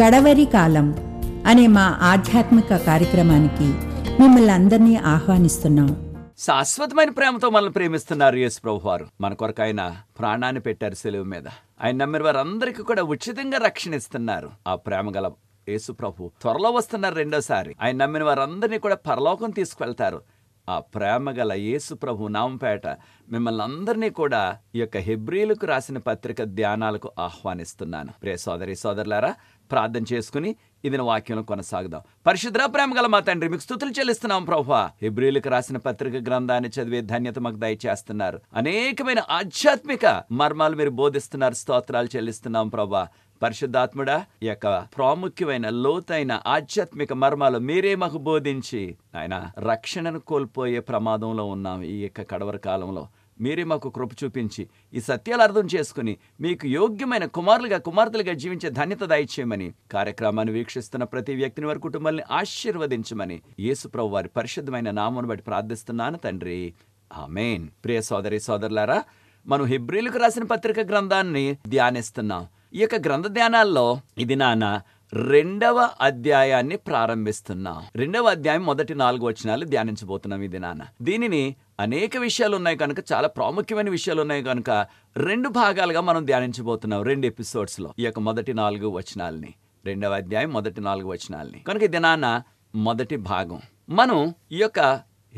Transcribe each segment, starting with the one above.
కడవరి కాలం అనే మా ఆధ్యాత్మిక కార్యక్రమానికి మిమ్మల్ని అందరినీ ఆహ్వానిస్తున్నాం శాశ్వతమైన ప్రేమతో మనల్ని ప్రేమిస్తున్నారు యేసు ప్రభు వారు మన కొరకు ఆయన ప్రాణాన్ని పెట్టారు సెలవు మీద ఆయన నమ్మిన అందరికి కూడా ఉచితంగా రక్షణిస్తున్నారు ఆ ప్రేమ గల యేసు ప్రభు త్వరలో వస్తున్నారు రెండోసారి ఆయన నమ్మిన వారందరినీ కూడా పరలోకం తీసుకువెళ్తారు ఆ ప్రేమ గల యేసు ప్రభు నామపేట మిమ్మల్ని అందరినీ కూడా ఈ యొక్క హెబ్రిలకు రాసిన పత్రిక ధ్యానాలకు ఆహ్వానిస్తున్నాను ప్రే సోదరి సోదరులారా ప్రార్థన చేసుకుని ఇది వాక్యంలో కొనసాగుదాం పరిశుద్ర ప్రేమ గల మా తండ్రి మీకు స్థుతులు చెల్లిస్తున్నాం ప్రభా హిబ్రిలకు రాసిన పత్రిక గ్రంథాన్ని చదివే ధన్యత మాకు దయచేస్తున్నారు అనేకమైన ఆధ్యాత్మిక మర్మాలు మీరు బోధిస్తున్నారు స్తోత్రాలు చెల్లిస్తున్నాం ప్రభా పరిశుద్ధాత్ముడా యొక్క ప్రాముఖ్యమైన లోతైన ఆధ్యాత్మిక మర్మాలు మీరే మాకు బోధించి ఆయన రక్షణను కోల్పోయే ప్రమాదంలో ఉన్నాం ఈ యొక్క కడవర కాలంలో మీరే మాకు కృప చూపించి ఈ సత్యాలు అర్థం చేసుకుని మీకు యోగ్యమైన కుమారులుగా కుమార్తెలుగా జీవించే ధన్యత దయచేయమని కార్యక్రమాన్ని వీక్షిస్తున్న ప్రతి వ్యక్తిని వారి కుటుంబాన్ని ఆశీర్వదించమని యేసుప్రభు వారి పరిశుద్ధమైన నామను బట్టి ప్రార్థిస్తున్నాను తండ్రి ఆమెన్ ప్రియ సోదరి సోదరులారా మనం హిబ్రిలకు రాసిన పత్రిక గ్రంథాన్ని ధ్యానిస్తున్నాం ఈ యొక్క గ్రంథ ధ్యానాల్లో ఇది నాన్న రెండవ అధ్యాయాన్ని ప్రారంభిస్తున్నాం రెండవ అధ్యాయం మొదటి నాలుగు వచనాలు ధ్యానించబోతున్నాం ఇది నాన్న దీనిని అనేక విషయాలు ఉన్నాయి కనుక చాలా ప్రాముఖ్యమైన విషయాలు ఉన్నాయి కనుక రెండు భాగాలుగా మనం ధ్యానించబోతున్నాం రెండు ఎపిసోడ్స్లో ఈ యొక్క మొదటి నాలుగు వచనాలని రెండవ అధ్యాయం మొదటి నాలుగు వచనాలని కనుక ఇది నాన్న మొదటి భాగం మనం ఈ యొక్క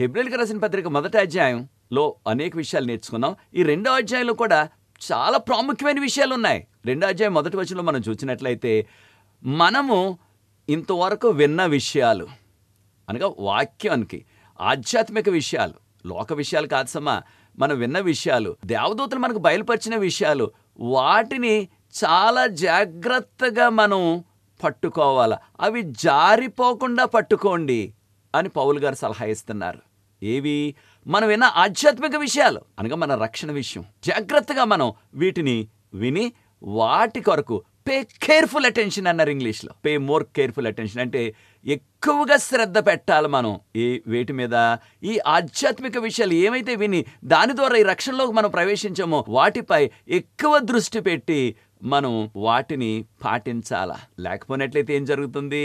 హెబ్రిల్కి రాసిన పత్రిక మొదటి అధ్యాయంలో అనేక విషయాలు నేర్చుకున్నాం ఈ రెండో అధ్యాయంలో కూడా చాలా ప్రాముఖ్యమైన విషయాలు ఉన్నాయి రెండో అధ్యాయం మొదటి వచనంలో మనం చూసినట్లయితే మనము ఇంతవరకు విన్న విషయాలు అనగా వాక్యానికి ఆధ్యాత్మిక విషయాలు లోక విషయాలు కాదు సమ్మ మనం విన్న విషయాలు దేవదూతలు మనకు బయలుపరిచిన విషయాలు వాటిని చాలా జాగ్రత్తగా మనం పట్టుకోవాలి అవి జారిపోకుండా పట్టుకోండి అని పౌలు గారు సలహా ఇస్తున్నారు ఏవి మనం విన్న ఆధ్యాత్మిక విషయాలు అనగా మన రక్షణ విషయం జాగ్రత్తగా మనం వీటిని విని వాటి కొరకు పే కేర్ఫుల్ అటెన్షన్ అన్నారు ఇంగ్లీష్లో పే మోర్ కేర్ఫుల్ అటెన్షన్ అంటే ఎక్కువగా శ్రద్ధ పెట్టాలి మనం ఈ వేటి మీద ఈ ఆధ్యాత్మిక విషయాలు ఏమైతే విని దాని ద్వారా ఈ రక్షణలోకి మనం ప్రవేశించామో వాటిపై ఎక్కువ దృష్టి పెట్టి మనం వాటిని పాటించాలా లేకపోయినట్లయితే ఏం జరుగుతుంది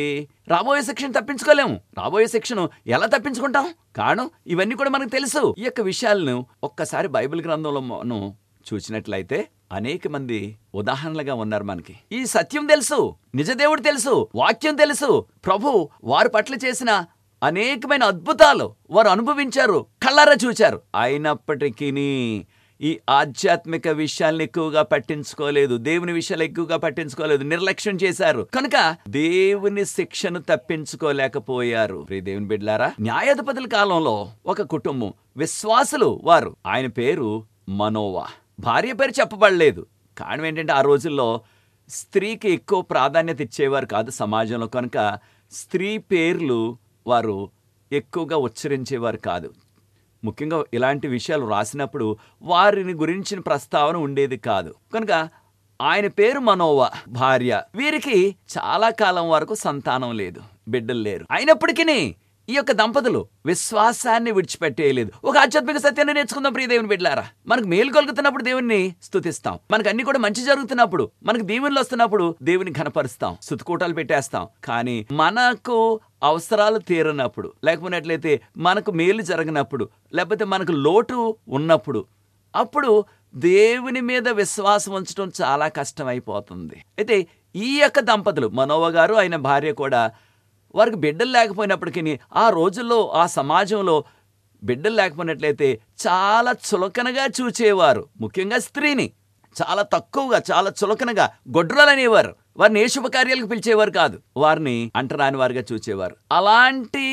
రాబోయే శిక్షను తప్పించుకోలేము రాబోయే శిక్షను ఎలా తప్పించుకుంటాం కాను ఇవన్నీ కూడా మనకు తెలుసు ఈ యొక్క విషయాలను ఒక్కసారి బైబిల్ గ్రంథంలో మనం చూసినట్లయితే అనేక మంది ఉదాహరణలుగా ఉన్నారు మనకి ఈ సత్యం తెలుసు నిజదేవుడు తెలుసు వాక్యం తెలుసు ప్రభు వారు పట్ల చేసిన అనేకమైన అద్భుతాలు వారు అనుభవించారు కళ్ళారా చూచారు అయినప్పటికీ ఈ ఆధ్యాత్మిక విషయాలను ఎక్కువగా పట్టించుకోలేదు దేవుని విషయాలు ఎక్కువగా పట్టించుకోలేదు నిర్లక్ష్యం చేశారు కనుక దేవుని శిక్షను తప్పించుకోలేకపోయారు ప్రియ దేవుని బిడ్లారా న్యాయాధిపతుల కాలంలో ఒక కుటుంబం విశ్వాసులు వారు ఆయన పేరు మనోవా భార్య పేరు చెప్పబడలేదు కారణం ఏంటంటే ఆ రోజుల్లో స్త్రీకి ఎక్కువ ప్రాధాన్యత ఇచ్చేవారు కాదు సమాజంలో కనుక స్త్రీ పేర్లు వారు ఎక్కువగా ఉచ్చరించేవారు కాదు ముఖ్యంగా ఇలాంటి విషయాలు రాసినప్పుడు వారిని గురించిన ప్రస్తావన ఉండేది కాదు కనుక ఆయన పేరు మనోవ భార్య వీరికి చాలా కాలం వరకు సంతానం లేదు బిడ్డలు లేరు అయినప్పటికీ ఈ యొక్క దంపతులు విశ్వాసాన్ని విడిచిపెట్టేయలేదు ఒక ఆధ్యాత్మిక సత్యాన్ని నేర్చుకుందాం ప్రియ దేవుని బిడ్డారా మనకు మేలు కలుగుతున్నప్పుడు దేవుణ్ణి స్థుతిస్తాం మనకు అన్ని కూడా మంచి జరుగుతున్నప్పుడు మనకు దేవుళ్ళు వస్తున్నప్పుడు దేవుని కనపరుస్తాం సుతుకూటాలు పెట్టేస్తాం కానీ మనకు అవసరాలు తీరనప్పుడు లేకపోయినట్లయితే మనకు మేలు జరగనప్పుడు లేకపోతే మనకు లోటు ఉన్నప్పుడు అప్పుడు దేవుని మీద విశ్వాసం ఉంచడం చాలా కష్టమైపోతుంది అయితే ఈ యొక్క దంపతులు మనోవ గారు ఆయన భార్య కూడా వారికి బిడ్డలు లేకపోయినప్పటికీ ఆ రోజుల్లో ఆ సమాజంలో బిడ్డలు లేకపోయినట్లయితే చాలా చులకనగా చూచేవారు ముఖ్యంగా స్త్రీని చాలా తక్కువగా చాలా చులకనగా అనేవారు వారిని ఏ శుభకార్యాలకు పిలిచేవారు కాదు వారిని అంటరాని వారిగా చూచేవారు అలాంటి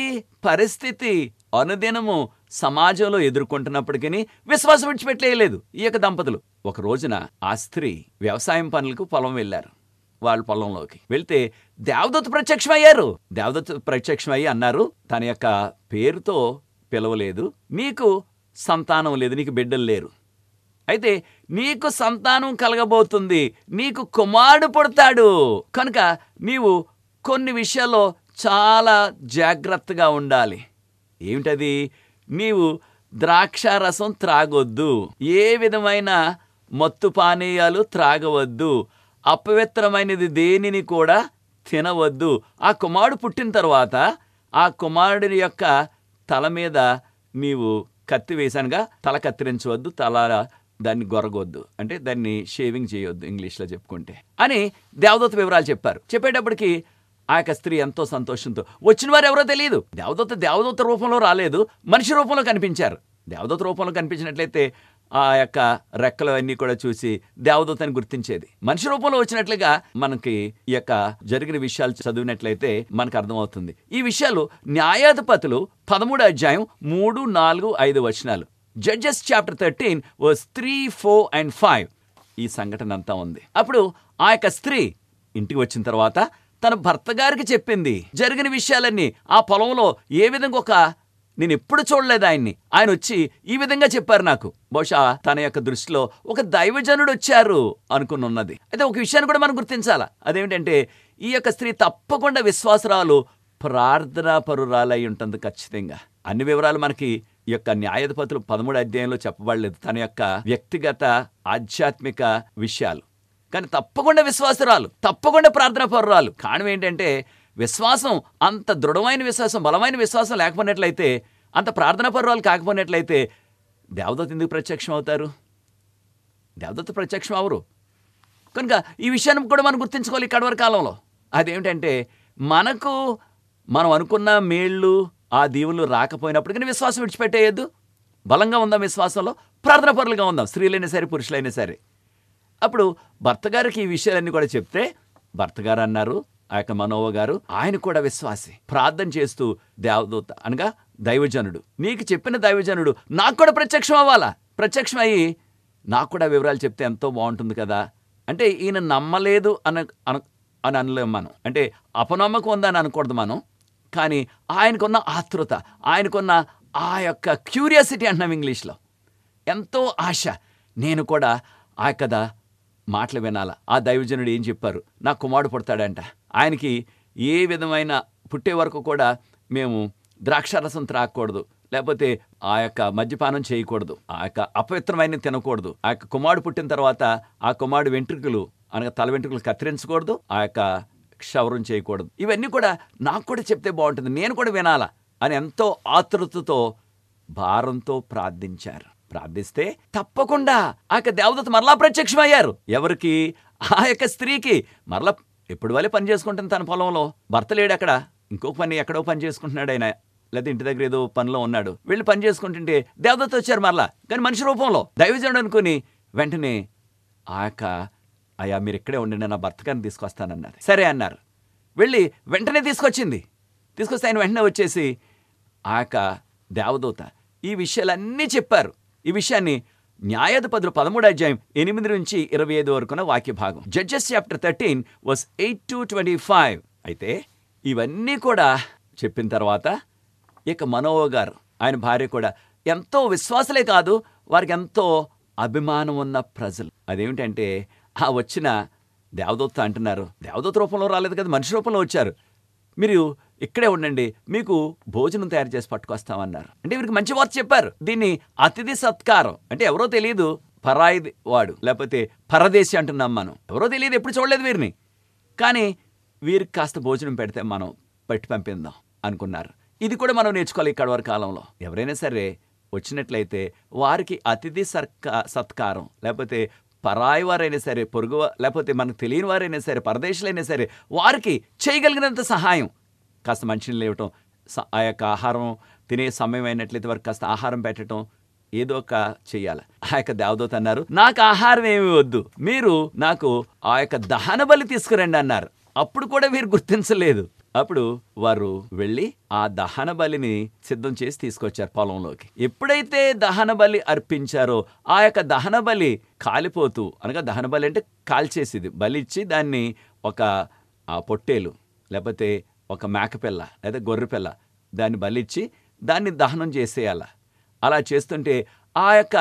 పరిస్థితి అనుదినము సమాజంలో ఎదుర్కొంటున్నప్పటికీ విశ్వాసం విడిచిపెట్టలేదు ఈ యొక్క దంపతులు ఒక రోజున ఆ స్త్రీ వ్యవసాయం పనులకు పొలం వెళ్ళారు వాళ్ళ పొలంలోకి వెళ్తే అయ్యారు ప్రత్యక్షమయ్యారు ప్రత్యక్షం ప్రత్యక్షమయ్యి అన్నారు తన యొక్క పేరుతో పిలవలేదు నీకు సంతానం లేదు నీకు బిడ్డలు లేరు అయితే నీకు సంతానం కలగబోతుంది నీకు కుమారుడు పుడతాడు కనుక నీవు కొన్ని విషయాల్లో చాలా జాగ్రత్తగా ఉండాలి ఏమిటది నీవు ద్రాక్ష రసం త్రాగొద్దు ఏ విధమైన మత్తు పానీయాలు త్రాగవద్దు అపవిత్రమైనది దేనిని కూడా తినవద్దు ఆ కుమారుడు పుట్టిన తర్వాత ఆ కుమారుడిని యొక్క తల మీద నీవు కత్తి వేసానుగా తల కత్తిరించవద్దు తల దాన్ని గొరగొద్దు అంటే దాన్ని షేవింగ్ చేయొద్దు ఇంగ్లీష్లో చెప్పుకుంటే అని దేవదత్త వివరాలు చెప్పారు చెప్పేటప్పటికి ఆ యొక్క స్త్రీ ఎంతో సంతోషంతో వచ్చిన వారు ఎవరో తెలియదు దేవదత్త దేవదత్త రూపంలో రాలేదు మనిషి రూపంలో కనిపించారు దేవదత్త రూపంలో కనిపించినట్లయితే ఆ యొక్క రెక్కలు అన్నీ కూడా చూసి దేవదూతని గుర్తించేది మనిషి రూపంలో వచ్చినట్లుగా మనకి ఈ యొక్క జరిగిన విషయాలు చదివినట్లయితే మనకు అర్థమవుతుంది ఈ విషయాలు న్యాయాధిపతులు పదమూడు అధ్యాయం మూడు నాలుగు ఐదు వచనాలు Judges chapter thirteen verse three four and five ఈ సంఘటన అంతా ఉంది అప్పుడు ఆ యొక్క స్త్రీ ఇంటికి వచ్చిన తర్వాత తన భర్త గారికి చెప్పింది జరిగిన విషయాలన్నీ ఆ పొలంలో ఏ విధంగా ఒక నేను ఎప్పుడు చూడలేదు ఆయన్ని ఆయన వచ్చి ఈ విధంగా చెప్పారు నాకు బహుశా తన యొక్క దృష్టిలో ఒక దైవజనుడు వచ్చారు ఉన్నది అయితే ఒక విషయాన్ని కూడా మనం గుర్తించాలా అదేమిటంటే ఈ యొక్క స్త్రీ తప్పకుండా విశ్వాసరాలు పరురాలై ఉంటుంది ఖచ్చితంగా అన్ని వివరాలు మనకి ఈ యొక్క న్యాయధిపతులు పదమూడు అధ్యాయంలో చెప్పబడలేదు తన యొక్క వ్యక్తిగత ఆధ్యాత్మిక విషయాలు కానీ తప్పకుండా విశ్వాసరాలు తప్పకుండా ప్రార్థనా పరురాలు కారణం ఏంటంటే విశ్వాసం అంత దృఢమైన విశ్వాసం బలమైన విశ్వాసం లేకపోయినట్లయితే అంత ప్రార్థనా పర్వాలు కాకపోయినట్లయితే దేవదత్త ఎందుకు ప్రత్యక్షం అవుతారు దేవదత్త ప్రత్యక్షం అవరు కనుక ఈ విషయాన్ని కూడా మనం గుర్తించుకోవాలి కడవరి కాలంలో అదేమిటంటే మనకు మనం అనుకున్న మేళ్ళు ఆ దీవులు రాకపోయినప్పుడు కానీ విశ్వాసం విడిచిపెట్టేయద్దు బలంగా ఉందాం విశ్వాసంలో ప్రార్థన పరులుగా ఉందాం స్త్రీలైనా సరే పురుషులైనా సరే అప్పుడు భర్తగారికి ఈ విషయాలన్నీ కూడా చెప్తే భర్తగారు అన్నారు ఆ యొక్క మనోవ గారు ఆయన కూడా విశ్వాసి ప్రార్థన చేస్తూ దేవదూత అనగా దైవజనుడు నీకు చెప్పిన దైవజనుడు నాకు కూడా ప్రత్యక్షం అవ్వాలా ప్రత్యక్షం అయ్యి నాకు కూడా వివరాలు చెప్తే ఎంతో బాగుంటుంది కదా అంటే ఈయన నమ్మలేదు అని అను అని అనలేము మనం అంటే అపనమ్మకం ఉందని అనకూడదు మనం కానీ ఆయనకున్న ఆతృత ఆయనకున్న ఆ యొక్క క్యూరియాసిటీ అంటున్నాం ఇంగ్లీష్లో ఎంతో ఆశ నేను కూడా ఆ కథ మాటలు వినాలా ఆ దైవజనుడు ఏం చెప్పారు నా కుమారుడు పుడతాడంట ఆయనకి ఏ విధమైన పుట్టే వరకు కూడా మేము ద్రాక్షారసం త్రాగకూడదు లేకపోతే ఆ యొక్క మద్యపానం చేయకూడదు ఆ యొక్క అపవిత్రమైన తినకూడదు ఆ యొక్క కుమారుడు పుట్టిన తర్వాత ఆ కుమారుడు వెంట్రుకలు అనగా తల వెంట్రుకలు కత్తిరించకూడదు ఆ యొక్క క్షవరం చేయకూడదు ఇవన్నీ కూడా నాకు కూడా చెప్తే బాగుంటుంది నేను కూడా వినాలా అని ఎంతో ఆతృతతో భారంతో ప్రార్థించారు ప్రార్థిస్తే తప్పకుండా ఆ యొక్క దేవదత మరలా ప్రత్యక్షమయ్యారు ఎవరికి ఆ యొక్క స్త్రీకి మరలా ఎప్పుడు వల్లే పని చేసుకుంటుంది తన పొలంలో భర్త లేడు అక్కడ ఇంకో పని ఎక్కడో పని చేసుకుంటున్నాడు ఆయన లేదా ఇంటి దగ్గర ఏదో పనిలో ఉన్నాడు వీళ్ళు పని చేసుకుంటుంటే దేవదత్త వచ్చారు మరలా కానీ మనిషి రూపంలో దైవజనుడు అనుకుని వెంటనే ఆ యొక్క అయా మీరు ఇక్కడే ఉండండి నా భర్త కానీ తీసుకొస్తానన్నారు సరే అన్నారు వెళ్ళి వెంటనే తీసుకొచ్చింది తీసుకొస్తే ఆయన వెంటనే వచ్చేసి ఆ యొక్క దేవదూత ఈ విషయాలన్నీ చెప్పారు ఈ విషయాన్ని న్యాయాధిపతులు పదమూడు అధ్యాయం ఎనిమిది నుంచి ఇరవై ఐదు వరకున్న వాక్య భాగం Judges chapter thirteen verses eight to twenty five అయితే ఇవన్నీ కూడా చెప్పిన తర్వాత ఇక మనోవ గారు ఆయన భార్య కూడా ఎంతో విశ్వాసలే కాదు వారికి ఎంతో అభిమానం ఉన్న ప్రజలు అదేమిటంటే ఆ వచ్చిన దేవదూత అంటున్నారు దేవదూత రూపంలో రాలేదు కదా మనిషి రూపంలో వచ్చారు మీరు ఇక్కడే ఉండండి మీకు భోజనం తయారు చేసి పట్టుకొస్తామన్నారు అంటే వీరికి మంచి వార్త చెప్పారు దీన్ని అతిథి సత్కారం అంటే ఎవరో తెలియదు పరాయి వాడు లేకపోతే పరదేశి అంటున్నాం మనం ఎవరో తెలియదు ఎప్పుడు చూడలేదు వీరిని కానీ వీరికి కాస్త భోజనం పెడితే మనం పెట్టి పంపిందాం అనుకున్నారు ఇది కూడా మనం నేర్చుకోవాలి ఇక్కడ వారి కాలంలో ఎవరైనా సరే వచ్చినట్లయితే వారికి అతిథి సర్కా సత్కారం లేకపోతే పరాయి వారైనా సరే పొరుగు లేకపోతే మనకు తెలియని వారైనా సరే పరదేశులైనా సరే వారికి చేయగలిగినంత సహాయం కాస్త మంచినీళ్ళు ఇవ్వటం ఆ యొక్క ఆహారం తినే సమయం అయినట్లయితే వరకు కాస్త ఆహారం పెట్టడం ఏదో ఒక చెయ్యాలి ఆ యొక్క దేవదూత అన్నారు నాకు ఆహారం ఏమి వద్దు మీరు నాకు ఆ యొక్క దహన బలి తీసుకురండి అన్నారు అప్పుడు కూడా మీరు గుర్తించలేదు అప్పుడు వారు వెళ్ళి ఆ దహన బలిని సిద్ధం చేసి తీసుకొచ్చారు పొలంలోకి ఎప్పుడైతే దహన బలి అర్పించారో ఆ యొక్క దహన బలి కాలిపోతూ అనగా దహన బలి అంటే కాల్చేసేది బలి ఇచ్చి దాన్ని ఒక పొట్టేలు లేకపోతే ఒక మేకపిల్ల లేదా గొర్రెపిల్ల దాన్ని బలిచ్చి దాన్ని దహనం చేసేయాల అలా చేస్తుంటే ఆ యొక్క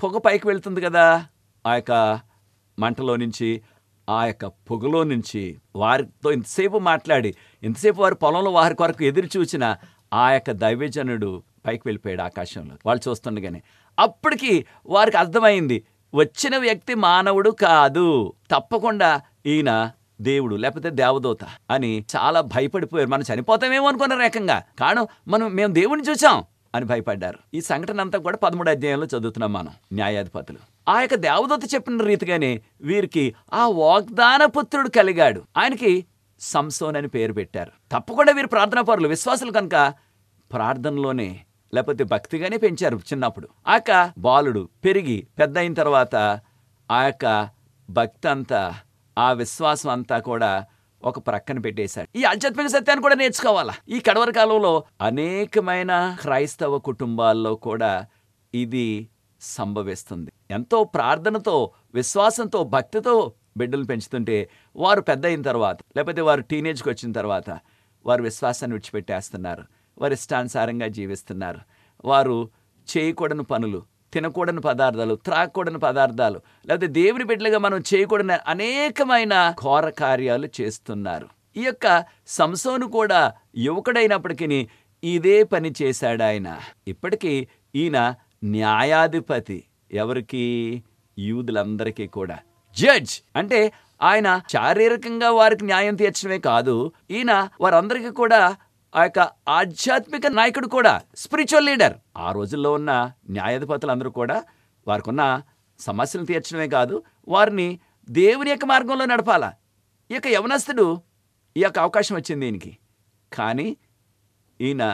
పొగ పైకి వెళ్తుంది కదా ఆ యొక్క మంటలో నుంచి ఆ యొక్క పొగలో నుంచి వారితో ఇంతసేపు మాట్లాడి ఇంతసేపు వారు పొలంలో వారి కొరకు ఎదురు చూసిన ఆ యొక్క దైవజనుడు పైకి వెళ్ళిపోయాడు ఆకాశంలో వాళ్ళు చూస్తుండగానే అప్పటికి వారికి అర్థమైంది వచ్చిన వ్యక్తి మానవుడు కాదు తప్పకుండా ఈయన దేవుడు లేకపోతే దేవదూత అని చాలా భయపడిపోయారు మనం చనిపోతామేమో అనుకున్న రకంగా కాను మనం మేము దేవుడిని చూసాం అని భయపడ్డారు ఈ సంఘటన అంతా కూడా పదమూడు అధ్యాయంలో చదువుతున్నాం మనం న్యాయాధిపతులు ఆ యొక్క దేవదూత చెప్పిన రీతిగానే వీరికి ఆ వాగ్దాన పుత్రుడు కలిగాడు ఆయనకి సంసోన్ అని పేరు పెట్టారు తప్పకుండా వీరు ప్రార్థనా పరులు విశ్వాసులు కనుక ప్రార్థనలోనే లేకపోతే భక్తిగానే పెంచారు చిన్నప్పుడు ఆ యొక్క బాలుడు పెరిగి పెద్ద అయిన తర్వాత ఆ యొక్క భక్తి అంతా ఆ విశ్వాసం అంతా కూడా ఒక ప్రక్కన పెట్టేశాడు ఈ ఆధ్యాత్మిక సత్యాన్ని కూడా నేర్చుకోవాలా ఈ కడవర కాలంలో అనేకమైన క్రైస్తవ కుటుంబాల్లో కూడా ఇది సంభవిస్తుంది ఎంతో ప్రార్థనతో విశ్వాసంతో భక్తితో బిడ్డలు పెంచుతుంటే వారు పెద్ద అయిన తర్వాత లేకపోతే వారు టీనేజ్కి వచ్చిన తర్వాత వారు విశ్వాసాన్ని విడిచిపెట్టేస్తున్నారు వారు ఇష్టానుసారంగా జీవిస్తున్నారు వారు చేయకూడని పనులు తినకూడని పదార్థాలు త్రాకూడని పదార్థాలు లేకపోతే దేవుని బిడ్డలుగా మనం చేయకూడని అనేకమైన ఘోర కార్యాలు చేస్తున్నారు ఈ యొక్క సంసోను కూడా యువకుడైనప్పటికీ ఇదే పని చేశాడు ఆయన ఇప్పటికీ ఈయన న్యాయాధిపతి ఎవరికి యూదులందరికీ కూడా జడ్జ్ అంటే ఆయన శారీరకంగా వారికి న్యాయం తీర్చడమే కాదు ఈయన వారందరికీ కూడా ఆ యొక్క ఆధ్యాత్మిక నాయకుడు కూడా స్పిరిచువల్ లీడర్ ఆ రోజుల్లో ఉన్న న్యాయాధిపతులందరూ కూడా వారికున్న సమస్యలను తీర్చడమే కాదు వారిని దేవుని యొక్క మార్గంలో నడపాల ఈ యొక్క యవనస్తుడు ఈ యొక్క అవకాశం వచ్చింది దీనికి కానీ ఈయన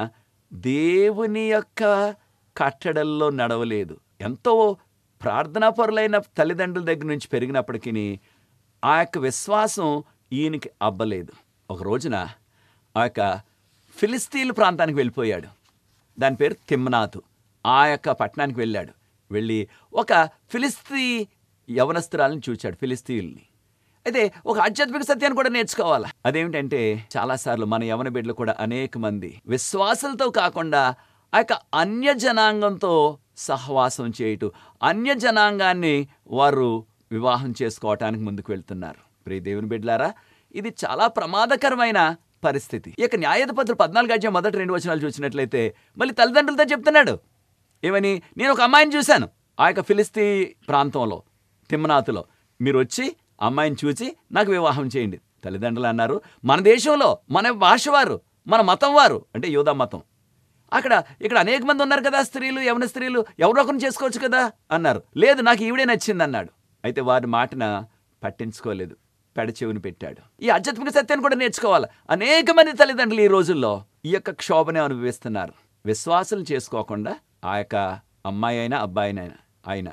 దేవుని యొక్క కట్టడల్లో నడవలేదు ఎంతో ప్రార్థనాపరులైన తల్లిదండ్రుల దగ్గర నుంచి పెరిగినప్పటికీ ఆ యొక్క విశ్వాసం ఈయనకి అబ్బలేదు ఒక రోజున ఆ యొక్క ఫిలిస్తీన్ ప్రాంతానికి వెళ్ళిపోయాడు దాని పేరు తిమ్నాథు ఆ యొక్క పట్టణానికి వెళ్ళాడు వెళ్ళి ఒక ఫిలిస్తీ యవనస్త్రాలను చూచాడు ఫిలిస్తీయుల్ని అయితే ఒక ఆధ్యాత్మిక సత్యాన్ని కూడా నేర్చుకోవాలి అదేమిటంటే చాలాసార్లు మన యవన బిడ్డలు కూడా అనేక మంది విశ్వాసులతో కాకుండా ఆ యొక్క అన్య జనాంగంతో సహవాసం చేయటం అన్య జనాంగాన్ని వారు వివాహం చేసుకోవటానికి ముందుకు వెళ్తున్నారు ప్రియ దేవుని బిడ్డలారా ఇది చాలా ప్రమాదకరమైన పరిస్థితి ఇక న్యాయాధిపతులు పద్నాలుగు అధ్యాయ మొదటి రెండు వచనాలు చూసినట్లయితే మళ్ళీ తల్లిదండ్రులతో చెప్తున్నాడు ఏమని నేను ఒక అమ్మాయిని చూశాను ఆ యొక్క ఫిలిస్తీ ప్రాంతంలో తిమ్మనాథులో మీరు వచ్చి అమ్మాయిని చూసి నాకు వివాహం చేయండి తల్లిదండ్రులు అన్నారు మన దేశంలో మన భాష వారు మన మతం వారు అంటే యోధా మతం అక్కడ ఇక్కడ అనేక మంది ఉన్నారు కదా స్త్రీలు ఎవరి స్త్రీలు ఒకరిని చేసుకోవచ్చు కదా అన్నారు లేదు నాకు ఈవిడే నచ్చింది అన్నాడు అయితే వారి మాటన పట్టించుకోలేదు పెడచెవిని పెట్టాడు ఈ ఆధ్యాత్మిక సత్యాన్ని కూడా నేర్చుకోవాలి అనేక మంది తల్లిదండ్రులు ఈ రోజుల్లో ఈ యొక్క క్షోభనే అనుభవిస్తున్నారు విశ్వాసం చేసుకోకుండా ఆ యొక్క అమ్మాయి అయినా అబ్బాయినైనా ఆయన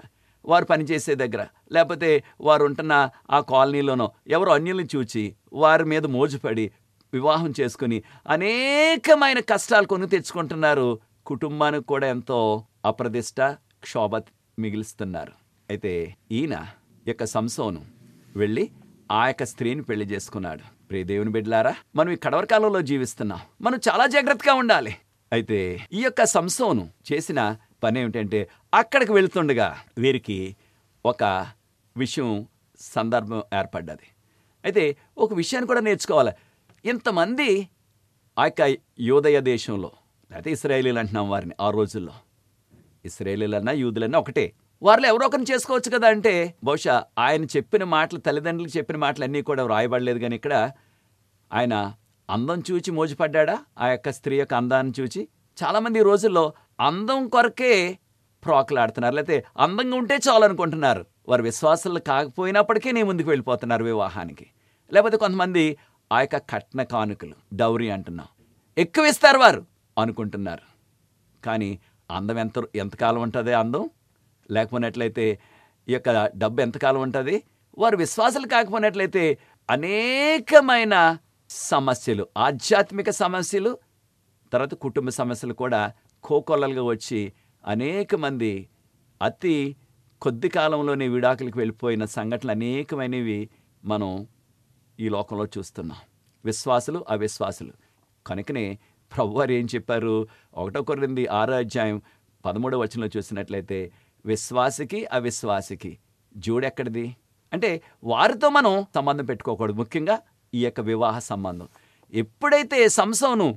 వారు పనిచేసే దగ్గర లేకపోతే వారు ఉంటున్న ఆ కాలనీలోనో ఎవరు అన్యుల్ని చూచి వారి మీద మోజుపడి వివాహం చేసుకుని అనేకమైన కష్టాలు కొని తెచ్చుకుంటున్నారు కుటుంబానికి కూడా ఎంతో అప్రదిష్ట క్షోభ మిగిలిస్తున్నారు అయితే ఈయన యొక్క సంసోను వెళ్ళి ఆ యొక్క స్త్రీని పెళ్లి చేసుకున్నాడు ప్రియ దేవుని బిడ్డలారా మనం ఈ కడవర కాలంలో జీవిస్తున్నాం మనం చాలా జాగ్రత్తగా ఉండాలి అయితే ఈ యొక్క సంసోను చేసిన పని ఏమిటంటే అక్కడికి వెళుతుండగా వీరికి ఒక విషయం సందర్భం ఏర్పడ్డది అయితే ఒక విషయాన్ని కూడా నేర్చుకోవాలి ఇంతమంది ఆ యొక్క యోదయ దేశంలో లేకపోతే ఇస్రాయేలీలు అంటున్నాం వారిని ఆ రోజుల్లో ఇస్రాయేలీలన్నా యూదులన్నా ఒకటే వారిలో ఎవరో ఒకరిని చేసుకోవచ్చు కదా అంటే బహుశా ఆయన చెప్పిన మాటలు తల్లిదండ్రులకు చెప్పిన మాటలు అన్నీ కూడా వ్రాయబడలేదు కానీ ఇక్కడ ఆయన అందం చూచి మోజుపడ్డా ఆ యొక్క స్త్రీ యొక్క అందాన్ని చూచి చాలామంది ఈ రోజుల్లో అందం కొరకే ప్రోకలాడుతున్నారు లేకపోతే అందంగా ఉంటే చాలు అనుకుంటున్నారు వారు విశ్వాసాలు కాకపోయినప్పటికీ నీ ముందుకు వెళ్ళిపోతున్నారు వివాహానికి లేకపోతే కొంతమంది ఆ యొక్క కట్న కానుకలు డౌరీ అంటున్నాం ఎక్కువ ఇస్తారు వారు అనుకుంటున్నారు కానీ అందం ఎంత ఎంతకాలం ఉంటుంది అందం లేకపోయినట్లయితే ఈ యొక్క డబ్బు ఎంతకాలం ఉంటుంది వారు విశ్వాసాలు కాకపోయినట్లయితే అనేకమైన సమస్యలు ఆధ్యాత్మిక సమస్యలు తర్వాత కుటుంబ సమస్యలు కూడా కోకొల్లలుగా వచ్చి అనేక మంది అతి కొద్ది కాలంలోనే విడాకులకు వెళ్ళిపోయిన సంఘటనలు అనేకమైనవి మనం ఈ లోకంలో చూస్తున్నాం విశ్వాసులు అవిశ్వాసులు కనుకనే ప్రభువారు ఏం చెప్పారు ఒకటో కొరింది ఆరో అధ్యాయం పదమూడవ వచనంలో చూసినట్లయితే విశ్వాసికి అవిశ్వాసికి జోడెక్కడిది అంటే వారితో మనం సంబంధం పెట్టుకోకూడదు ముఖ్యంగా ఈ యొక్క వివాహ సంబంధం ఎప్పుడైతే సంసోను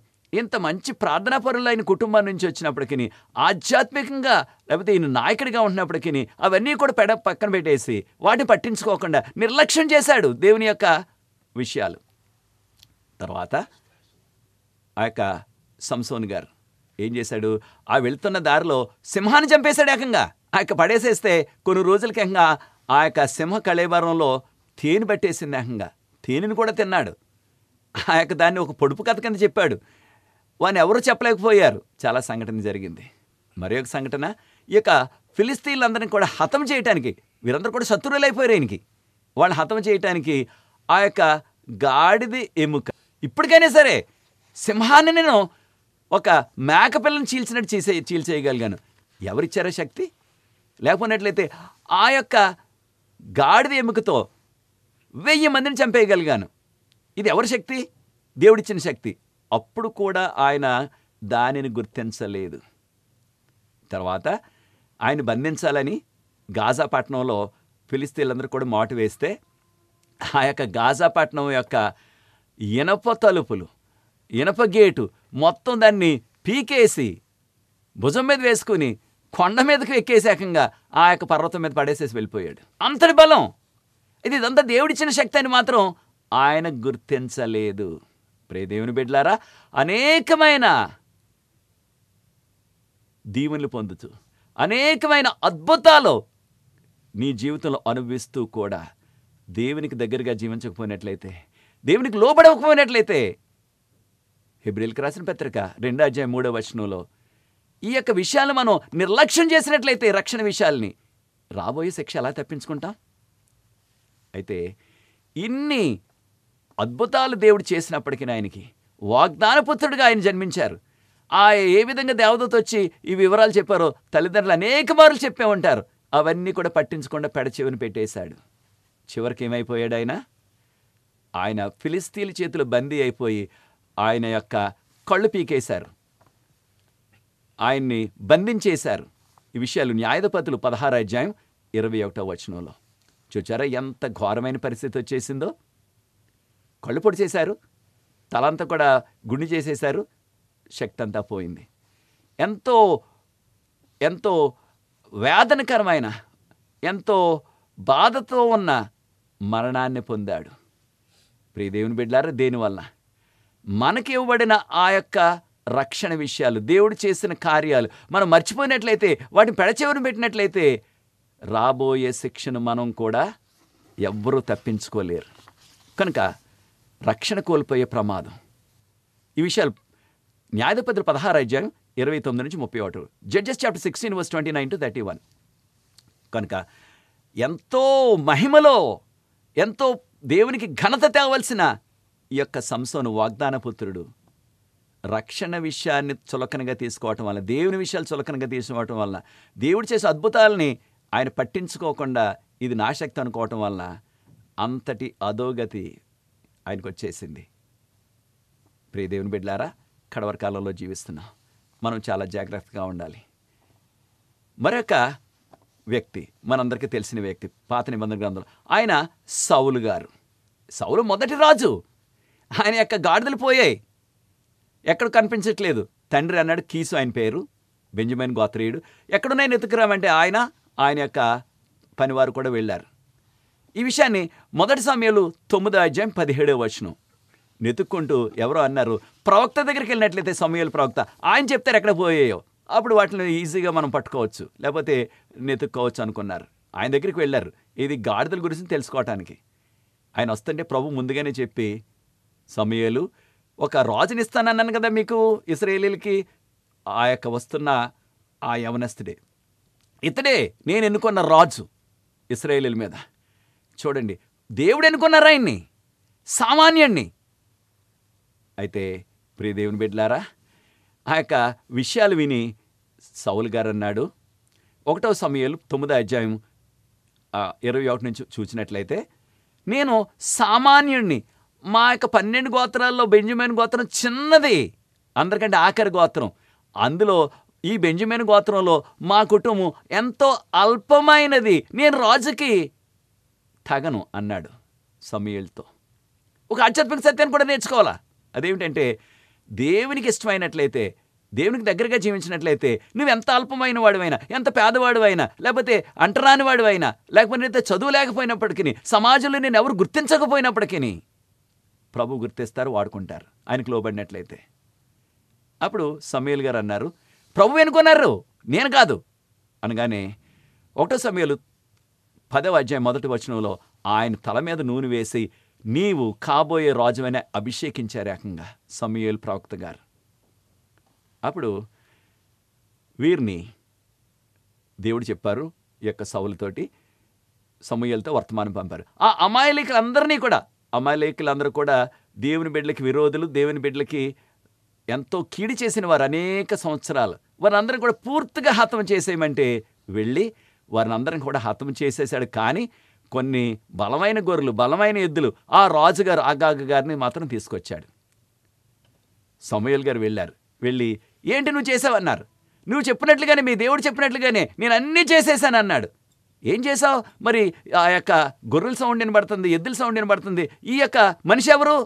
ఇంత మంచి ప్రార్థనా పరులైన కుటుంబం నుంచి వచ్చినప్పటికీ ఆధ్యాత్మికంగా లేకపోతే ఈయన నాయకుడిగా ఉంటున్నప్పటికీ అవన్నీ కూడా పెడ పక్కన పెట్టేసి వాటిని పట్టించుకోకుండా నిర్లక్ష్యం చేశాడు దేవుని యొక్క విషయాలు తర్వాత ఆ యొక్క సంసోన్ గారు ఏం చేశాడు ఆ వెళ్తున్న దారిలో సింహాన్ని చంపేశాడు ఏకంగా ఆ యొక్క పడేసేస్తే కొన్ని రోజులకి ఏకంగా ఆ యొక్క సింహ కళేవరంలో తేనె పట్టేసింది ఏకంగా తేనెని కూడా తిన్నాడు ఆ యొక్క దాన్ని ఒక పొడుపు కథ కింద చెప్పాడు వాని ఎవరు చెప్పలేకపోయారు చాలా సంఘటన జరిగింది మరి ఒక సంఘటన ఈ యొక్క ఫిలిస్తీన్లందరినీ కూడా హతం చేయటానికి వీరందరూ కూడా శత్రువులు అయిపోయారు ఈయనకి వాళ్ళు హతం చేయటానికి ఆ యొక్క గాడిది ఎముక ఇప్పటికైనా సరే సింహాన్ని నేను ఒక మేకపిల్లని చీల్చినట్టు చేసే చీల్చేయగలిగాను ఎవరిచ్చారా శక్తి లేకపోయినట్లయితే ఆ యొక్క గాడిద ఎముకతో వెయ్యి మందిని చంపేయగలిగాను ఇది ఎవరి శక్తి దేవుడిచ్చిన శక్తి అప్పుడు కూడా ఆయన దానిని గుర్తించలేదు తర్వాత ఆయన బంధించాలని గాజా పట్టణంలో పిలిస్తీళ్ళందరూ కూడా మాట వేస్తే ఆ యొక్క గాజా పట్టణం యొక్క ఇనప తలుపులు ఇనప గేటు మొత్తం దాన్ని పీకేసి భుజం మీద వేసుకుని కొండ మీదకి ఎక్కేసేకంగా ఆ యొక్క పర్వతం మీద పడేసేసి వెళ్ళిపోయాడు అంతటి బలం ఇది ఇదంతా దేవుడిచ్చిన శక్తి అని మాత్రం ఆయన గుర్తించలేదు ప్రేదేవుని బిడ్లారా అనేకమైన దీవెనలు పొందుతూ అనేకమైన అద్భుతాలు నీ జీవితంలో అనుభవిస్తూ కూడా దేవునికి దగ్గరగా జీవించకపోయినట్లయితే దేవునికి లోబడకపోయినట్లయితే హిబ్రిల్కి రాసిన పత్రిక అధ్యాయం మూడో వచనంలో ఈ యొక్క విషయాలు మనం నిర్లక్ష్యం చేసినట్లయితే రక్షణ విషయాల్ని రాబోయే శిక్ష ఎలా తప్పించుకుంటాం అయితే ఇన్ని అద్భుతాలు దేవుడు చేసినప్పటికీ ఆయనకి వాగ్దానపుత్రుడిగా ఆయన జన్మించారు ఆ ఏ విధంగా దేవదత వచ్చి ఈ వివరాలు చెప్పారో తల్లిదండ్రులు అనేక మార్లు చెప్పే ఉంటారు అవన్నీ కూడా పట్టించకుండా పెడచెవిని పెట్టేశాడు చివరికి ఏమైపోయాడు ఆయన ఆయన ఫిలిస్తీన్ల చేతులు బందీ అయిపోయి ఆయన యొక్క కళ్ళు పీకేశారు ఆయన్ని బంధించేశారు ఈ విషయాలు న్యాయధిపతులు పదహారు అధ్యాయం ఇరవై ఒకటో వచనంలో చూచారా ఎంత ఘోరమైన పరిస్థితి వచ్చేసిందో కళ్ళు పొడి చేశారు తలంతా కూడా గుండు చేసేశారు శక్తి అంతా పోయింది ఎంతో ఎంతో వేదనకరమైన ఎంతో బాధతో ఉన్న మరణాన్ని పొందాడు ప్రియదేవుని బిడ్డారా దేనివల్ల మనకి ఇవ్వబడిన ఆ యొక్క రక్షణ విషయాలు దేవుడు చేసిన కార్యాలు మనం మర్చిపోయినట్లయితే వాటిని పెడచెవిన పెట్టినట్లయితే రాబోయే శిక్షను మనం కూడా ఎవ్వరూ తప్పించుకోలేరు కనుక రక్షణ కోల్పోయే ప్రమాదం ఈ విషయాలు న్యాయాధిపతులు పదహారు అధ్యాయం ఇరవై తొమ్మిది నుంచి ముప్పై ఒకటి Judges chapter sixteen verse twenty nine to thirty one కనుక ఎంతో మహిమలో ఎంతో దేవునికి ఘనత తేవలసిన ఈ యొక్క సంసోను వాగ్దానపుత్రుడు రక్షణ విషయాన్ని చులకనగా తీసుకోవటం వల్ల దేవుని విషయాలు చులకనగా తీసుకోవటం వల్ల దేవుడు చేసే అద్భుతాలని ఆయన పట్టించుకోకుండా ఇది నాశక్తి అనుకోవటం వల్ల అంతటి అధోగతి ఆయనకు వచ్చేసింది ప్రియ దేవుని బిడ్డారా కడవరకాలంలో జీవిస్తున్నాం మనం చాలా జాగ్రత్తగా ఉండాలి మరొక వ్యక్తి మనందరికీ తెలిసిన వ్యక్తి పాత నిబంధన గ్రంథంలో ఆయన సౌలు గారు సౌలు మొదటి రాజు ఆయన యొక్క గాడిదలు పోయాయి ఎక్కడ కనిపించట్లేదు తండ్రి అన్నాడు కీసు ఆయన పేరు బెంజమైన్ గోత్రీయుడు ఎక్కడున్నాయని ఎత్తుకురామంటే ఆయన ఆయన యొక్క పనివారు కూడా వెళ్ళారు ఈ విషయాన్ని మొదటి సమయంలో తొమ్మిదో అధ్యాయం పదిహేడో వచనం నెతుక్కుంటూ ఎవరో అన్నారు ప్రవక్త దగ్గరికి వెళ్ళినట్లయితే సమయాలు ప్రవక్త ఆయన చెప్తారు ఎక్కడ పోయాయో అప్పుడు వాటిని ఈజీగా మనం పట్టుకోవచ్చు లేకపోతే నెతుక్కోవచ్చు అనుకున్నారు ఆయన దగ్గరికి వెళ్ళారు ఇది గాడిదల గురించి తెలుసుకోవటానికి ఆయన వస్తుంటే ప్రభు ముందుగానే చెప్పి సమయలు ఒక రాజునిస్తానన్నాను కదా మీకు ఇస్రాయేలీలకి ఆ యొక్క వస్తున్న ఆ యవనస్తుడే ఇతడే నేను ఎన్నుకున్న రాజు ఇస్రాయేలీల మీద చూడండి దేవుడు ఎన్నుకున్నారు ఆయన్ని సామాన్యుణ్ణి అయితే ప్రియదేవుని బిడ్డలారా ఆ యొక్క విషయాలు విని సౌలు గారు అన్నాడు ఒకటో సమయాలు తొమ్మిదో అధ్యాయం ఇరవై ఒకటి నుంచి చూసినట్లయితే నేను సామాన్యుణ్ణి మా యొక్క పన్నెండు గోత్రాల్లో బెంజమైన గోత్రం చిన్నది అందరికంటే ఆఖరి గోత్రం అందులో ఈ బెంజమైన గోత్రంలో మా కుటుంబం ఎంతో అల్పమైనది నేను రాజుకి తగను అన్నాడు సమీయులతో ఒక ఆధ్యాత్మిక సత్యాన్ని కూడా నేర్చుకోవాలా అదేమిటంటే దేవునికి ఇష్టమైనట్లయితే దేవునికి దగ్గరగా జీవించినట్లయితే నువ్వు ఎంత అల్పమైన వాడివైనా ఎంత పేదవాడివైనా లేకపోతే అంటరాని వాడివైనా లేకపోతే చదువు లేకపోయినప్పటికీ సమాజంలో నేను ఎవరు గుర్తించకపోయినప్పటికీ ప్రభు గుర్తిస్తారు వాడుకుంటారు ఆయనకు లోబడినట్లయితే అప్పుడు సమీల్ గారు అన్నారు ప్రభు ఎన్నుకున్నారు నేను కాదు అనగానే ఒకటో సమయాలు పదవ అధ్యాయం మొదటి వచనంలో ఆయన తల మీద నూనె వేసి నీవు కాబోయే రాజువైన అభిషేకించారు ఏకంగా సమయలు ప్రవక్త గారు అప్పుడు వీరిని దేవుడు చెప్పారు ఈ యొక్క సౌలతోటి సమూహలతో వర్తమానం పంపారు ఆ అమాయలికలందరినీ కూడా అమలేకులందరూ కూడా దేవుని బిడ్డలకి విరోధులు దేవుని బిడ్డలకి ఎంతో కీడి చేసిన వారు అనేక సంవత్సరాలు వారందరం కూడా పూర్తిగా హతం చేసేయమంటే వెళ్ళి వారిని అందరం కూడా హతం చేసేసాడు కానీ కొన్ని బలమైన గొర్రెలు బలమైన ఎద్దులు ఆ రాజుగారు ఆగాగ గారిని మాత్రం తీసుకొచ్చాడు సమయల్ గారు వెళ్ళారు వెళ్ళి ఏంటి నువ్వు చేసావన్నారు నువ్వు చెప్పినట్లుగానే మీ దేవుడు చెప్పినట్లుగానే నేను అన్నీ చేసేసాను అన్నాడు ఏం చేసావు మరి ఆ యొక్క గొర్రెల సౌండ్ వినబడుతుంది ఎద్దుల సౌండ్ వినబడుతుంది ఈ యొక్క మనిషి ఎవరు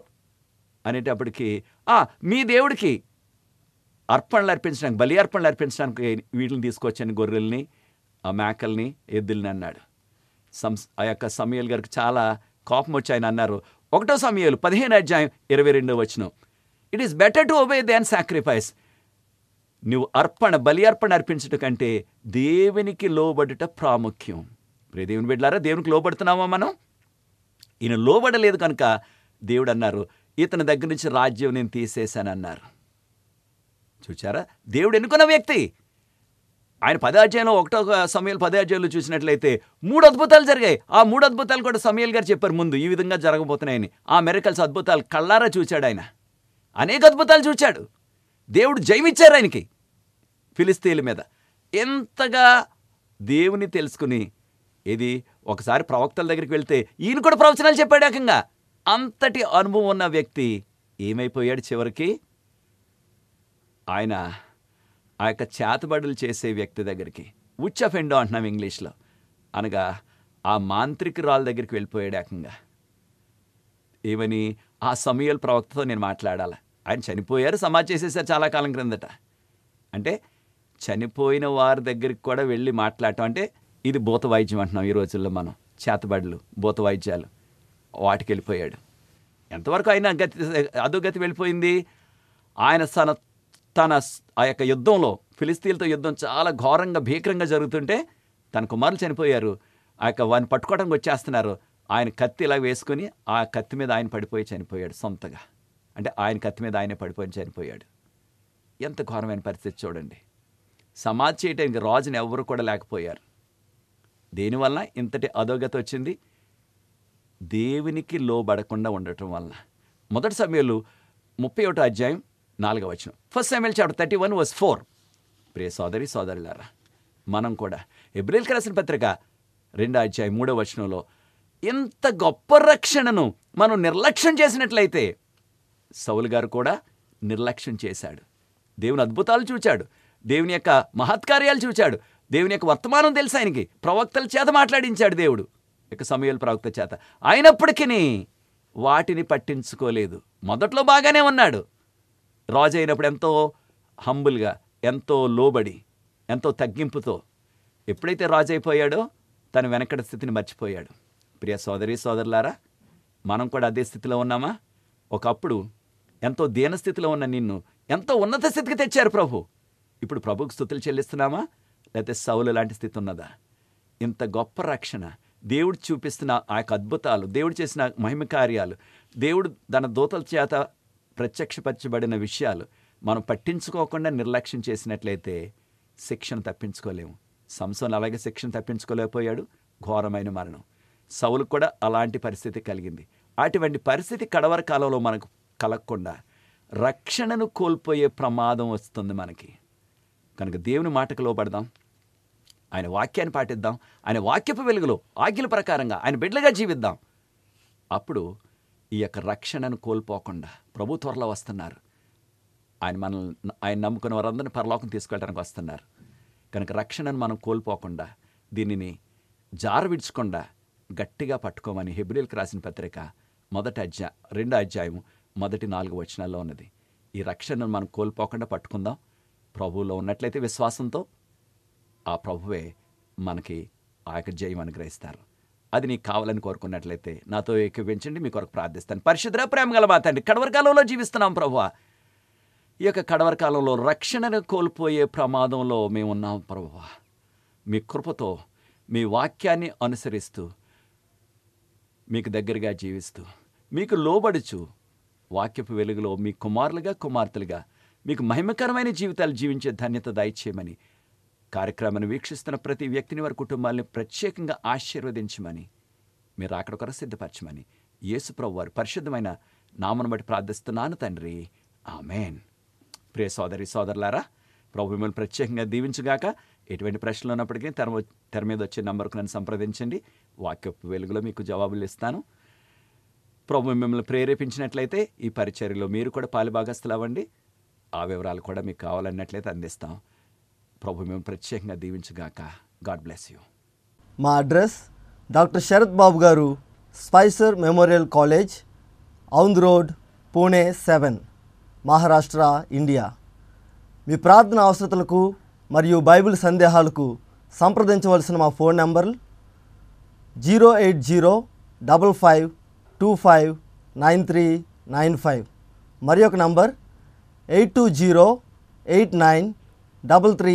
అనేటప్పటికీ మీ దేవుడికి అర్పణలు అర్పించడానికి బలి అర్పణలు అర్పించడానికి వీటిని తీసుకొచ్చాను గొర్రెల్ని ఆ మేకల్ని ఎద్దుల్ని అన్నాడు సం ఆ యొక్క సమయల్ గారికి చాలా కోపం వచ్చి ఆయన అన్నారు ఒకటో సమయాలు పదిహేను అధ్యాయం ఇరవై రెండో వచ్చిన it is better to obey than sacrifice నువ్వు అర్పణ బలి అర్పణ అర్పించట కంటే దేవునికి లోబడుట ప్రాముఖ్యం ప్రే దేవుని బిడ్డారా దేవునికి లోబడుతున్నామా మనం ఈయన లోబడలేదు కనుక దేవుడు అన్నారు ఇతని దగ్గర నుంచి రాజ్యం నేను తీసేశానన్నారు చూచారా దేవుడు ఎన్నుకున్న వ్యక్తి ఆయన పదాధ్యాయంలో ఒకటో సమయాలు పదాధ్యాయంలో చూసినట్లయితే మూడు అద్భుతాలు జరిగాయి ఆ మూడు అద్భుతాలు కూడా సమయాలు గారు చెప్పారు ముందు ఈ విధంగా జరగబోతున్నాయని ఆ మెరకల్స్ అద్భుతాలు కళ్ళారా చూచాడు ఆయన అనేక అద్భుతాలు చూచాడు దేవుడు జయమిచ్చారు ఆయనకి ఫిలిస్తీన్ల మీద ఎంతగా దేవుని తెలుసుకుని ఇది ఒకసారి ప్రవక్తల దగ్గరికి వెళ్తే ఈయన కూడా ప్రవచనాలు చెప్పాడు ఏకంగా అంతటి అనుభవం ఉన్న వ్యక్తి ఏమైపోయాడు చివరికి ఆయన ఆ యొక్క చేతబడులు చేసే వ్యక్తి దగ్గరికి ఉచ్ ఆఫ్ ఎండో అంటున్నాం ఇంగ్లీష్లో అనగా ఆ మాంత్రికురాల దగ్గరికి వెళ్ళిపోయాడు ఏకంగా ఏమని ఆ సమయాల ప్రవక్తతో నేను మాట్లాడాలి ఆయన చనిపోయారు సమాజ్ చేసేసారు చాలా కాలం క్రిందట అంటే చనిపోయిన వారి దగ్గరికి కూడా వెళ్ళి మాట్లాడటం అంటే ఇది భూత వాయిద్యం అంటున్నాం ఈ రోజుల్లో మనం చేతబడులు భూత వాయిద్యాలు వాటికి వెళ్ళిపోయాడు ఎంతవరకు ఆయన గతి అధోగతి వెళ్ళిపోయింది ఆయన తన తన ఆ యొక్క యుద్ధంలో ఫిలిస్తీన్లతో యుద్ధం చాలా ఘోరంగా భీకరంగా జరుగుతుంటే తన కుమారులు చనిపోయారు ఆ యొక్క వాడిని పట్టుకోవడానికి వచ్చేస్తున్నారు ఆయన కత్తి ఇలా వేసుకుని ఆ కత్తి మీద ఆయన పడిపోయి చనిపోయాడు సొంతగా అంటే ఆయన కత్తి మీద ఆయనే పడిపోయి చనిపోయాడు ఎంత ఘోరమైన పరిస్థితి చూడండి సమాధి చేయడానికి రాజుని ఎవరు కూడా లేకపోయారు దేనివల్ల ఇంతటి అధోగత వచ్చింది దేవునికి లోబడకుండా ఉండటం వలన మొదటి సమయంలో ముప్పై ఒకటో అధ్యాయం నాలుగవ వచనం ఫస్ట్ సమయంలో chapter thirty one verse four ప్రియ సోదరి సోదరులారా మనం కూడా ఎబ్రిల్ కలసిన పత్రిక రెండో అధ్యాయం మూడో వచనంలో ఇంత గొప్ప రక్షణను మనం నిర్లక్ష్యం చేసినట్లయితే సౌలు గారు కూడా నిర్లక్ష్యం చేశాడు దేవుని అద్భుతాలు చూచాడు దేవుని యొక్క మహత్కార్యాలు చూచాడు దేవుని యొక్క వర్తమానం తెలుసు ఆయనకి ప్రవక్తల చేత మాట్లాడించాడు దేవుడు ఇక సమయాలు ప్రవక్త చేత అయినప్పటికీ వాటిని పట్టించుకోలేదు మొదట్లో బాగానే ఉన్నాడు రాజు అయినప్పుడు ఎంతో హంబుల్గా ఎంతో లోబడి ఎంతో తగ్గింపుతో ఎప్పుడైతే రాజు అయిపోయాడో తన వెనకడ స్థితిని మర్చిపోయాడు ప్రియ సోదరి సోదరులారా మనం కూడా అదే స్థితిలో ఉన్నామా ఒకప్పుడు ఎంతో దీనస్థితిలో ఉన్న నిన్ను ఎంతో ఉన్నత స్థితికి తెచ్చారు ప్రభు ఇప్పుడు ప్రభుకు స్థుతులు చెల్లిస్తున్నామా లేకపోతే సౌలు లాంటి స్థితి ఉన్నదా ఇంత గొప్ప రక్షణ దేవుడు చూపిస్తున్న ఆ యొక్క అద్భుతాలు దేవుడు చేసిన మహిమ కార్యాలు దేవుడు తన దూతల చేత ప్రత్యక్షపరచబడిన విషయాలు మనం పట్టించుకోకుండా నిర్లక్ష్యం చేసినట్లయితే శిక్షను తప్పించుకోలేము సంసోన్ అలాగే శిక్షను తప్పించుకోలేకపోయాడు ఘోరమైన మరణం సౌలు కూడా అలాంటి పరిస్థితి కలిగింది అటువంటి పరిస్థితి కడవర కాలంలో మనకు కలగకుండా రక్షణను కోల్పోయే ప్రమాదం వస్తుంది మనకి కనుక దేవుని మాటకు లోపడదాం ఆయన వాక్యాన్ని పాటిద్దాం ఆయన వాక్యపు వెలుగులో ఆజ్ఞల ప్రకారంగా ఆయన బిడ్డలుగా జీవిద్దాం అప్పుడు ఈ యొక్క రక్షణను కోల్పోకుండా ప్రభు త్వరలో వస్తున్నారు ఆయన మనల్ని ఆయన నమ్ముకున్న వారందరినీ పరలోకం తీసుకెళ్ళడానికి వస్తున్నారు కనుక రక్షణను మనం కోల్పోకుండా దీనిని జారవిడ్చకుండా గట్టిగా పట్టుకోమని హెబ్రిల్కి రాసిన పత్రిక మొదటి అధ్యాయ రెండో అధ్యాయం మొదటి నాలుగు వచనాల్లో ఉన్నది ఈ రక్షణను మనం కోల్పోకుండా పట్టుకుందాం ప్రభువులో ఉన్నట్లయితే విశ్వాసంతో ఆ ప్రభువే మనకి ఆ యొక్క జయం అనుగ్రహిస్తారు అది నీకు కావాలని కోరుకున్నట్లయితే నాతో ఏకీపించండి మీ కొరకు ప్రార్థిస్తాను పరిశుద్ధ ప్రేమగల మా కడవర కడవరకాలంలో జీవిస్తున్నాం ప్రభు ఈ యొక్క కడవరకాలంలో రక్షణను కోల్పోయే ప్రమాదంలో మేమున్నాం ప్రభు మీ కృపతో మీ వాక్యాన్ని అనుసరిస్తూ మీకు దగ్గరగా జీవిస్తూ మీకు లోబడుచు వాక్యపు వెలుగులో మీ కుమారులుగా కుమార్తెలుగా మీకు మహిమకరమైన జీవితాలు జీవించే ధన్యత దయచేయమని కార్యక్రమాన్ని వీక్షిస్తున్న ప్రతి వ్యక్తిని వారి కుటుంబాలని ప్రత్యేకంగా ఆశీర్వదించమని మీరు అక్కడ కొర సిద్ధపరచమని యేసుప్రభు వారు పరిశుద్ధమైన నామను బట్టి ప్రార్థిస్తున్నాను తండ్రి ఆమెన్ ప్రియ సోదరి సోదరులారా ప్రభు మిమ్మల్ని ప్రత్యేకంగా దీవించుగాక ఎటువంటి ప్రశ్నలు ఉన్నప్పటికీ తెర తెర మీద వచ్చే నంబర్కు నన్ను సంప్రదించండి వాక్యపు వెలుగులో మీకు జవాబులు ఇస్తాను ప్రభు మిమ్మల్ని ప్రేరేపించినట్లయితే ఈ పరిచర్యలో మీరు కూడా పాలుభాగస్తులు అవ్వండి ఆ వివరాలు కూడా మీకు కావాలన్నట్లయితే అందిస్తాం ప్రభు మేము ప్రత్యేకంగా దీవించగాక గాడ్ బ్లెస్ యూ మా address doctor Sharath Babu garu Spicer memorial college Aundh road Pune seven Maharashtra India మీ ప్రార్థన అవసరతలకు మరియు బైబిల్ సందేహాలకు సంప్రదించవలసిన మా phone number zero eight zero double five two five nine three nine five మరి ఒక number eight two zero eight nine double three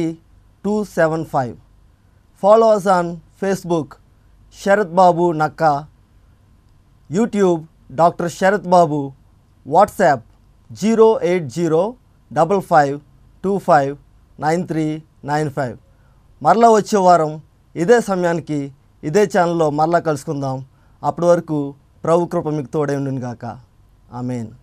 two seven five followers on Facebook Sharath Babu Nakka YouTube doctor Sharath Babu WhatsApp zero eight zero double five two five nine three nine five మరలా వచ్చే వారం ఇదే సమయానికి ఇదే ఛానల్లో మరలా కలుసుకుందాం అప్పటి వరకు ప్రభు కృప మీకు తోడై ఉండును గాక ఆమెను